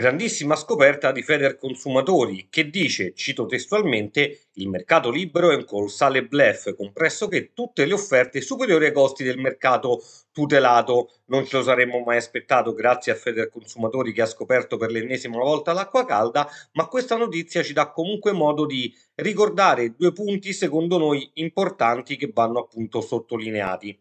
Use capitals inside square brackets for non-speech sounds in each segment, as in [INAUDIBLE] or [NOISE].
Grandissima scoperta di Consumatori che dice, cito testualmente, il mercato libero è un colossale bluff con pressoché tutte le offerte superiori ai costi del mercato tutelato. Non ce lo saremmo mai aspettato grazie a Consumatori che ha scoperto per l'ennesima volta l'acqua calda, ma questa notizia ci dà comunque modo di ricordare due punti secondo noi importanti che vanno appunto sottolineati.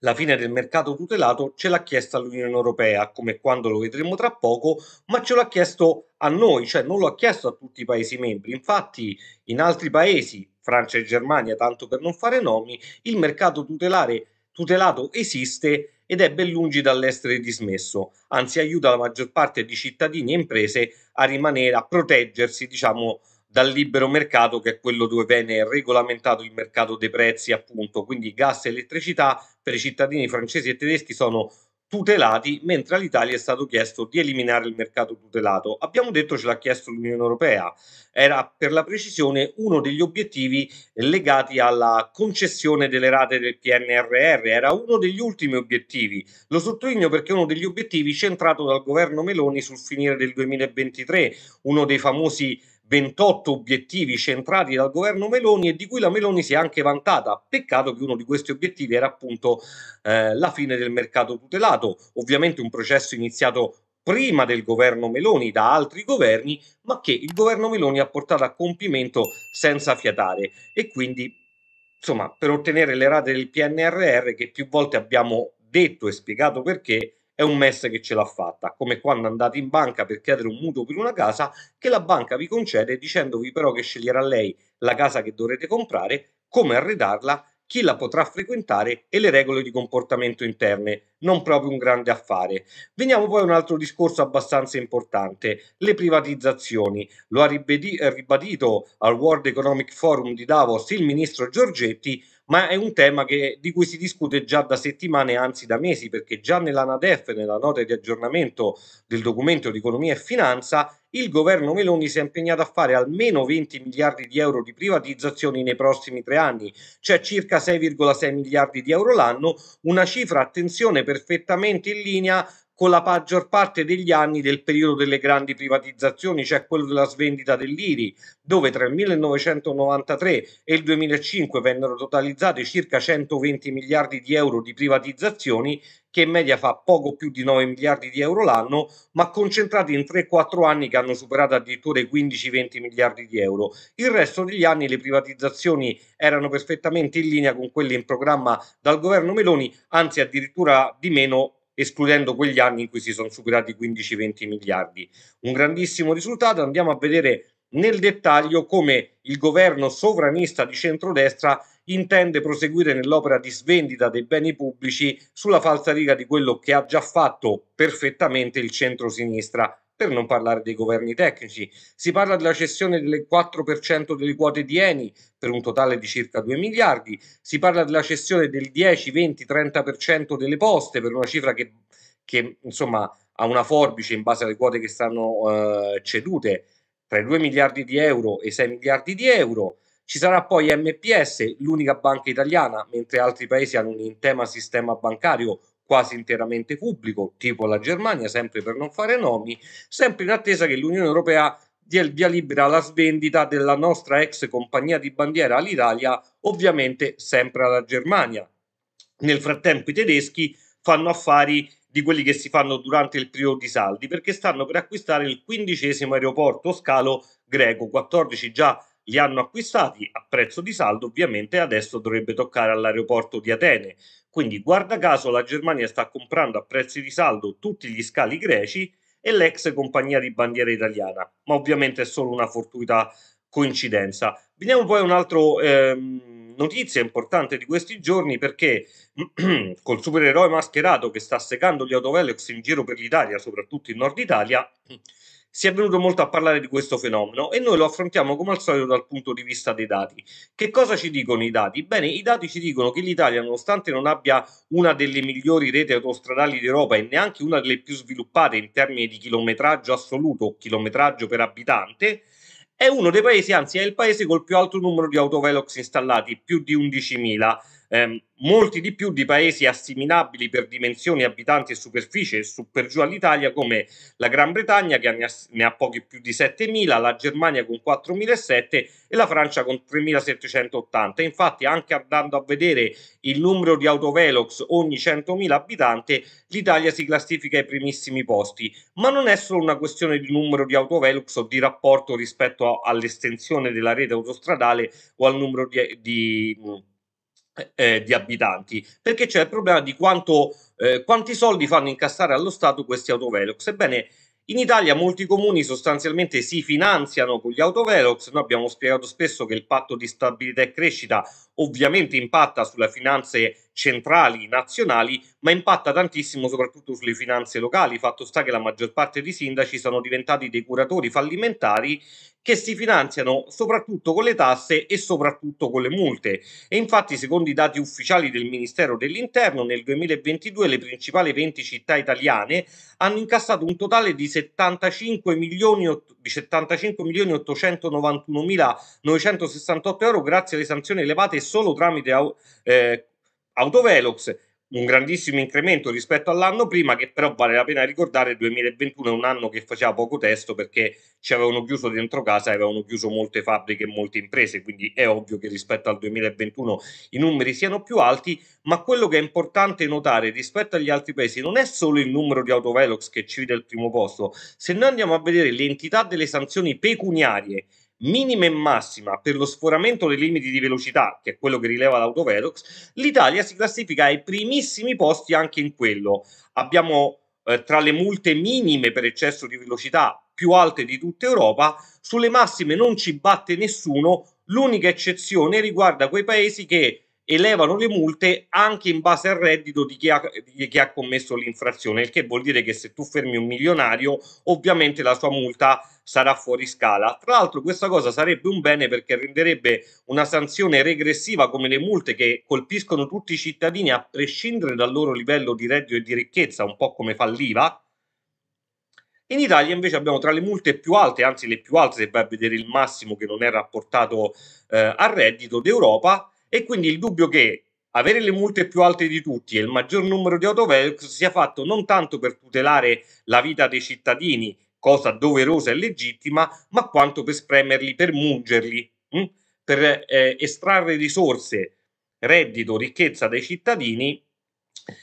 La fine del mercato tutelato ce l'ha chiesta l'Unione Europea, come quando lo vedremo tra poco, ma ce l'ha chiesto a noi, cioè non lo ha chiesto a tutti i Paesi membri. Infatti in altri Paesi, Francia e Germania, tanto per non fare nomi, il mercato tutelare, tutelato esiste ed è ben lungi dall'essere dismesso, anzi aiuta la maggior parte di cittadini e imprese a rimanere, a proteggersi, diciamo, dal libero mercato, che è quello dove viene regolamentato il mercato dei prezzi, appunto. Quindi gas e elettricità per i cittadini francesi e tedeschi sono tutelati, mentre all'Italia è stato chiesto di eliminare il mercato tutelato. Abbiamo detto ce l'ha chiesto l'Unione Europea, era per la precisione uno degli obiettivi legati alla concessione delle rate del PNRR, era uno degli ultimi obiettivi. Lo sottolineo perché è uno degli obiettivi centrato dal governo Meloni sul finire del 2023, uno dei famosi 28 obiettivi centrati dal governo Meloni e di cui la Meloni si è anche vantata. Peccato che uno di questi obiettivi era appunto eh, la fine del mercato tutelato, ovviamente un processo iniziato prima del governo Meloni da altri governi, ma che il governo Meloni ha portato a compimento senza fiatare e quindi insomma per ottenere le rate del PNRR che più volte abbiamo detto e spiegato perché è un MES che ce l'ha fatta, come quando andate in banca per chiedere un mutuo per una casa che la banca vi concede dicendovi però che sceglierà lei la casa che dovrete comprare, come arredarla, chi la potrà frequentare e le regole di comportamento interne non proprio un grande affare. Veniamo poi a un altro discorso abbastanza importante, le privatizzazioni. Lo ha ribadito al World Economic Forum di Davos il ministro Giorgetti, ma è un tema che, di cui si discute già da settimane, anzi da mesi, perché già nella NADEF, nella nota di aggiornamento del documento di economia e finanza, il governo Meloni si è impegnato a fare almeno 20 miliardi di euro di privatizzazioni nei prossimi tre anni, cioè circa 6,6 miliardi di euro l'anno, una cifra, attenzione, perfettamente in linea con la maggior parte degli anni del periodo delle grandi privatizzazioni, cioè quello della svendita dell'IRI, dove tra il 1993 e il 2005 vennero totalizzate circa 120 miliardi di euro di privatizzazioni, che in media fa poco più di 9 miliardi di euro l'anno, ma concentrati in 3-4 anni che hanno superato addirittura i 15-20 miliardi di euro. Il resto degli anni le privatizzazioni erano perfettamente in linea con quelle in programma dal governo Meloni, anzi addirittura di meno escludendo quegli anni in cui si sono superati i 15-20 miliardi. Un grandissimo risultato, andiamo a vedere nel dettaglio come il governo sovranista di centrodestra intende proseguire nell'opera di svendita dei beni pubblici sulla falsariga di quello che ha già fatto perfettamente il centro-sinistra per non parlare dei governi tecnici. Si parla della cessione del 4% delle quote di Eni per un totale di circa 2 miliardi, si parla della cessione del 10, 20, 30% delle poste per una cifra che, che insomma ha una forbice in base alle quote che stanno eh, cedute tra i 2 miliardi di euro e i 6 miliardi di euro. Ci sarà poi MPS, l'unica banca italiana, mentre altri paesi hanno un intema sistema bancario quasi interamente pubblico, tipo la Germania, sempre per non fare nomi, sempre in attesa che l'Unione Europea dia il via libera alla svendita della nostra ex compagnia di bandiera all'Italia, ovviamente sempre alla Germania. Nel frattempo i tedeschi fanno affari di quelli che si fanno durante il periodo di saldi perché stanno per acquistare il quindicesimo aeroporto scalo greco, 14 già li hanno acquistati a prezzo di saldo, ovviamente adesso dovrebbe toccare all'aeroporto di Atene. Quindi guarda caso la Germania sta comprando a prezzi di saldo tutti gli scali greci e l'ex compagnia di bandiera italiana, ma ovviamente è solo una fortuita coincidenza. Vediamo poi un'altra altro... Ehm, notizia importante di questi giorni perché [CLEARS THROAT] col supereroe mascherato che sta secando gli autovelox in giro per l'Italia, soprattutto in Nord Italia, [CLEARS THROAT] si è venuto molto a parlare di questo fenomeno e noi lo affrontiamo come al solito dal punto di vista dei dati. Che cosa ci dicono i dati? Bene, i dati ci dicono che l'Italia, nonostante non abbia una delle migliori reti autostradali d'Europa e neanche una delle più sviluppate in termini di chilometraggio assoluto o chilometraggio per abitante, è uno dei paesi, anzi è il paese col più alto numero di autovelox installati, più di 11.000 ehm, molti di più di paesi assimilabili per dimensioni, abitanti e superficie, su per giù all'Italia, come la Gran Bretagna che ne ha, pochi più di 7.000, la Germania con 4.007 e la Francia con 3.780. Infatti, anche andando a vedere il numero di autovelox ogni 100.000 abitanti, l'Italia si classifica ai primissimi posti. Ma non è solo una questione di numero di autovelox o di rapporto rispetto all'estensione della rete autostradale o al numero di, di eh, eh, di abitanti, perché c'è il problema di quanto, eh, quanti soldi fanno incassare allo Stato questi autovelox. Ebbene, in Italia molti comuni sostanzialmente si finanziano con gli autovelox, noi abbiamo spiegato spesso che il patto di stabilità e crescita ovviamente impatta sulle finanze centrali nazionali, ma impatta tantissimo soprattutto sulle finanze locali. Fatto sta che la maggior parte dei sindaci sono diventati dei curatori fallimentari che si finanziano soprattutto con le tasse e soprattutto con le multe. E infatti, secondo i dati ufficiali del Ministero dell'Interno, nel 2022 le principali 20 città italiane hanno incassato un totale di 75 milioni, 75 milioni 891 mila 968 euro grazie alle sanzioni elevate solo tramite eh, Autovelox, un grandissimo incremento rispetto all'anno prima che però vale la pena ricordare il 2021 è un anno che faceva poco testo perché ci avevano chiuso dentro casa, avevano chiuso molte fabbriche e molte imprese, quindi è ovvio che rispetto al 2021 i numeri siano più alti, ma quello che è importante notare rispetto agli altri paesi non è solo il numero di autovelox che ci vede al primo posto, se noi andiamo a vedere l'entità delle sanzioni pecuniarie minima e massima per lo sforamento dei limiti di velocità, che è quello che rileva l'Autovelox, l'Italia si classifica ai primissimi posti anche in quello. Abbiamo eh, tra le multe minime per eccesso di velocità più alte di tutta Europa, sulle massime non ci batte nessuno, l'unica eccezione riguarda quei paesi che elevano le multe anche in base al reddito di chi, ha, di chi ha commesso l'infrazione, il che vuol dire che se tu fermi un milionario, ovviamente la sua multa sarà fuori scala. Tra l'altro questa cosa sarebbe un bene perché renderebbe una sanzione regressiva come le multe che colpiscono tutti i cittadini a prescindere dal loro livello di reddito e di ricchezza, un po' come falliva. In Italia invece abbiamo tra le multe più alte, anzi le più alte se vai a vedere il massimo che non è rapportato eh, al reddito d'Europa, e quindi il dubbio che avere le multe più alte di tutti e il maggior numero di autovelox sia fatto non tanto per tutelare la vita dei cittadini, cosa doverosa e legittima, ma quanto per spremerli, per mungerli, mh? Hm? per eh, estrarre risorse, reddito, ricchezza dai cittadini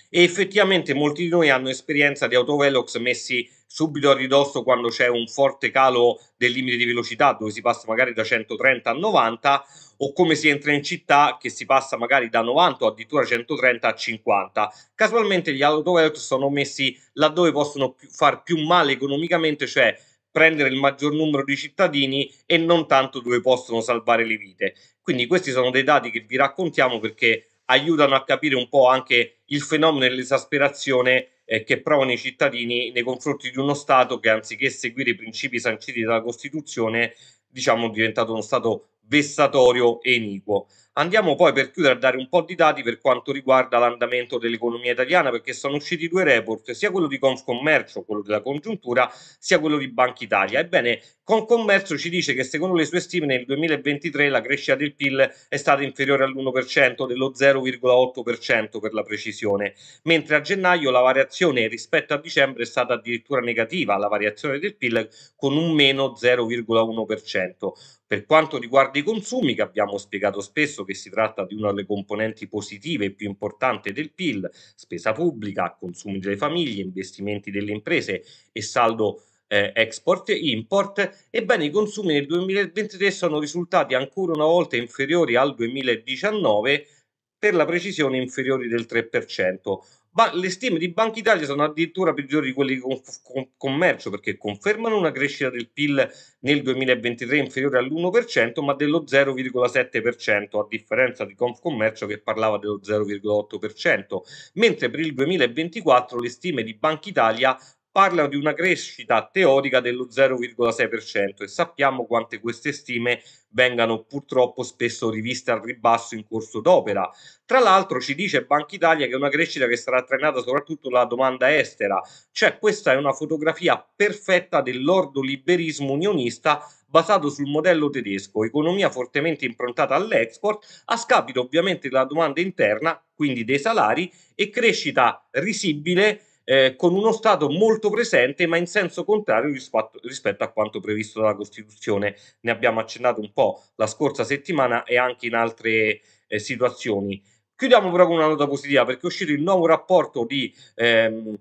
e effettivamente molti di noi hanno esperienza di autovelox messi subito a ridosso quando c'è un forte calo del limite di velocità, dove si passa magari da 130 a 90, o come si entra in città che si passa magari da 90 o addirittura 130 a 50. Casualmente gli autovelox sono messi laddove possono più, far più male economicamente, cioè prendere il maggior numero di cittadini e non tanto dove possono salvare le vite. Quindi questi sono dei dati che vi raccontiamo perché aiutano a capire un po' anche il fenomeno dell'esasperazione eh, che provano i cittadini nei confronti di uno Stato che anziché seguire i principi sanciti dalla Costituzione, diciamo, è diventato uno Stato vessatorio e iniquo. Andiamo poi per chiudere a dare un po' di dati per quanto riguarda l'andamento dell'economia italiana, perché sono usciti due report, sia quello di Confcommercio, quello della congiuntura, sia quello di Banca Italia. Ebbene, Confcommercio ci dice che secondo le sue stime nel 2023 la crescita del PIL è stata inferiore all'1%, dello 0,8% per la precisione, mentre a gennaio la variazione rispetto a dicembre è stata addirittura negativa, la variazione del PIL con un meno 0,1%. Per quanto riguarda i consumi, che abbiamo spiegato spesso, visto che si tratta di una delle componenti positive più importanti del PIL, spesa pubblica, consumi delle famiglie, investimenti delle imprese e saldo eh, export-import, ebbene i consumi nel 2023 sono risultati ancora una volta inferiori al 2019, per la precisione inferiori del 3%. Ba- le stime di Banca Italia sono addirittura peggiori di quelle di con- con- commercio perché confermano una crescita del PIL nel 2023 inferiore all'1% ma dello 0,7% a differenza di Confcommercio che parlava dello 0,8%, mentre per il 2024 le stime di Banca Italia parla di una crescita teorica dello 0,6% e sappiamo quante queste stime vengano purtroppo spesso riviste al ribasso in corso d'opera. Tra l'altro ci dice Banca Italia che è una crescita che sarà trainata soprattutto dalla domanda estera, cioè questa è una fotografia perfetta dell'ordo liberismo unionista basato sul modello tedesco, economia fortemente improntata all'export, a scapito ovviamente della domanda interna, quindi dei salari, e crescita risibile eh, con uno Stato molto presente ma in senso contrario rispetto, rispetto a quanto previsto dalla Costituzione. Ne abbiamo accennato un po' la scorsa settimana e anche in altre eh, situazioni. Chiudiamo però con una nota positiva perché è uscito il nuovo rapporto di ehm,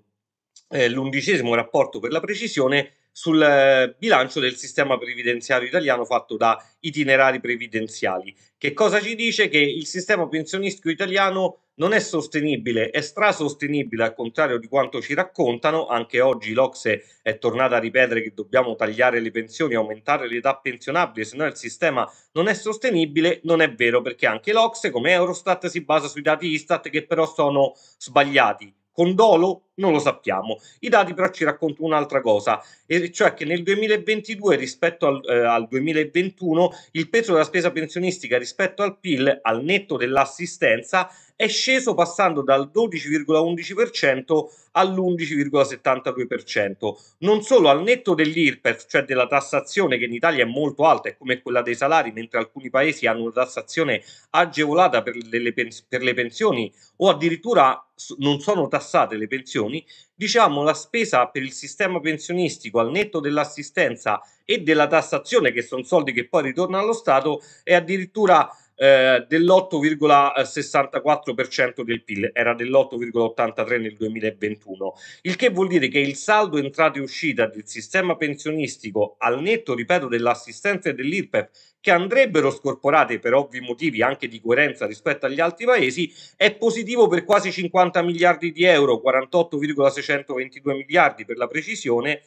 eh, l'undicesimo rapporto per la precisione sul eh, bilancio del sistema previdenziario italiano fatto da itinerari previdenziali. Che cosa ci dice? Che il sistema pensionistico italiano non è sostenibile, è strasostenibile al contrario di quanto ci raccontano. Anche oggi l'Ocse è tornata a ripetere che dobbiamo tagliare le pensioni, aumentare l'età pensionabile, se no il sistema non è sostenibile. Non è vero perché anche l'Ocse, come Eurostat, si basa sui dati Istat che però sono sbagliati. Con dolo? Non lo sappiamo. I dati però ci raccontano un'altra cosa, e cioè che nel 2022 rispetto al, eh, al 2021 il peso della spesa pensionistica rispetto al PIL al netto dell'assistenza è sceso passando dal 12,11% all'11,72%. Non solo al netto dell'IRPEF, cioè della tassazione che in Italia è molto alta, è come quella dei salari, mentre alcuni paesi hanno una tassazione agevolata per le, per le pensioni o addirittura non sono tassate le pensioni milioni, diciamo la spesa per il sistema pensionistico al netto dell'assistenza e della tassazione, che sono soldi che poi ritornano allo Stato, è addirittura eh, dell'8,64% del PIL, era dell'8,83% nel 2021, il che vuol dire che il saldo entrata e uscita del sistema pensionistico al netto, ripeto, dell'assistenza e dell'IRPEF che andrebbero scorporate per ovvi motivi anche di coerenza rispetto agli altri paesi, è positivo per quasi 50 miliardi di euro, 48,622 miliardi per la precisione,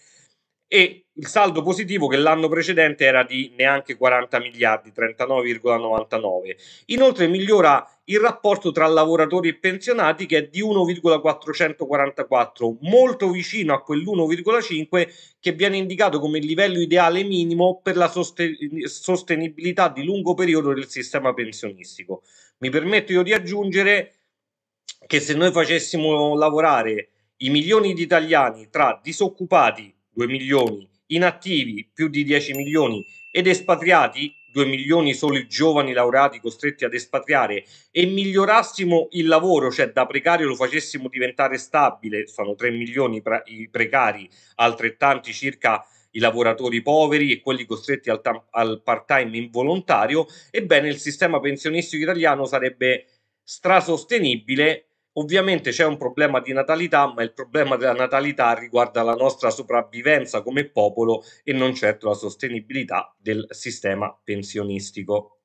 e il saldo positivo che l'anno precedente era di neanche 40 miliardi, 39,99. Inoltre migliora il rapporto tra lavoratori e pensionati che è di 1,444, molto vicino a quell'1,5 che viene indicato come il livello ideale minimo per la sostenibilità di lungo periodo del sistema pensionistico. Mi permetto io di aggiungere che se noi facessimo lavorare i milioni di italiani tra disoccupati 2 milioni, inattivi più di 10 milioni ed espatriati 2 milioni solo i giovani laureati costretti ad espatriare e migliorassimo il lavoro, cioè da precario lo facessimo diventare stabile, sono 3 milioni i precari, altrettanti circa i lavoratori poveri e quelli costretti al, al part-time involontario, ebbene il sistema pensionistico italiano sarebbe strasostenibile Ovviamente c'è un problema di natalità, ma il problema della natalità riguarda la nostra sopravvivenza come popolo e non certo la sostenibilità del sistema pensionistico.